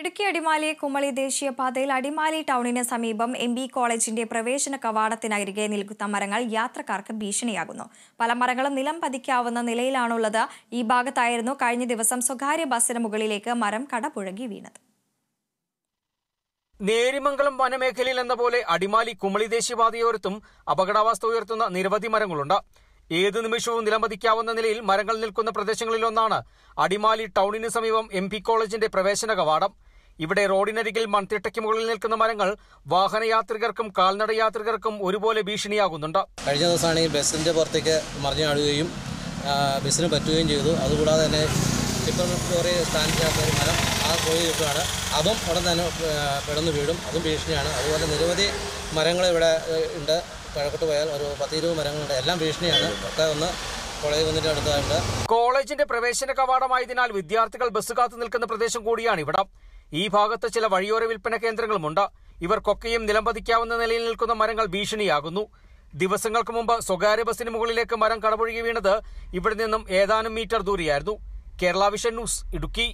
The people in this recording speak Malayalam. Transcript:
ഇടുക്കി അടിമാലി കുമളി ദേശീയപാതയിൽ അടിമാലി ടൗണിന് സമീപം എം ബി കോളേജിന്റെ പ്രവേശന കവാടത്തിനരികെ നിൽക്കുന്ന മരങ്ങൾ യാത്രക്കാർക്ക് ഭീഷണിയാകുന്നു പല മരങ്ങളും നിലം പതിക്കാവുന്ന നിലയിലാണുള്ളത് ഈ ഭാഗത്തായിരുന്നു കഴിഞ്ഞ ദിവസം സ്വകാര്യ ബസ്സിന് മുകളിലേക്ക് മരം കടപുഴകി വീണത് നേരിമംഗലം വനമേഖലയിൽ എന്ന പോലെ അടിമാലി കുമളി ദേശീയപാതയോരത്തും അപകടാവസ്ഥ ഉയർത്തുന്ന നിരവധി മരങ്ങളുണ്ട് ഏതു നിമിഷവും നിലംപതിക്കാവുന്ന നിലയിൽ മരങ്ങൾ നിൽക്കുന്ന പ്രദേശങ്ങളിലൊന്നാണ് അടിമാലി ടൗണിന് സമീപം എം പി കോളേജിന്റെ പ്രവേശന കവാടം ഇവിടെ റോഡിനരികിൽ മൺതിട്ടയ്ക്ക് മുകളിൽ നിൽക്കുന്ന മരങ്ങൾ വാഹനയാത്രികർക്കും കാൽനട യാത്രികർക്കും ഒരുപോലെ ഭീഷണിയാകുന്നുണ്ട് കഴിഞ്ഞ ദിവസമാണ് ഈ ബസ്സിന്റെ പുറത്തേക്ക് മറിഞ്ഞു കാണുകയും ബസ്സിന് പറ്റുകയും ചെയ്തു അതുകൂടാതെ തന്നെ ടിപ്പർ ലോറി സ്ഥാനത്തിനകത്ത് മരം ആ പോയി നിൽക്കുകയാണ് അതും ഉടൻ തന്നെ പെടുന്നു വീടും അതും ഭീഷണിയാണ് അതുപോലെ നിരവധി മരങ്ങൾ ഇവിടെ ഉണ്ട് കിഴക്കോട്ട് പോയാൽ ഒരു പത്തിരുപത് മരങ്ങളുണ്ട് എല്ലാം ഭീഷണിയാണ് ഒക്കെ ഒന്ന് കോളേജ് വന്നിട്ട് അടുത്തായിട്ട് കോളേജിന്റെ പ്രവേശന കവാടമായതിനാൽ വിദ്യാർത്ഥികൾ ബസ് കാത്തു നിൽക്കുന്ന പ്രദേശം കൂടിയാണ് ഇവിടം ഈ ഭാഗത്ത് ചില വഴിയോര വിൽപ്പന കേന്ദ്രങ്ങളുമുണ്ട് ഇവർക്കൊക്കെയും നിലംപതിക്കാവുന്ന നിലയിൽ നിൽക്കുന്ന മരങ്ങൾ ഭീഷണിയാകുന്നു ദിവസങ്ങൾക്ക് മുമ്പ് സ്വകാര്യ ബസിന് മുകളിലേക്ക് മരം കടപുഴകി വീണത് ഇവിടെ നിന്നും ഏതാനും മീറ്റർ ദൂരെയായിരുന്നു കേരള വിഷൻ ന്യൂസ് ഇടുക്കി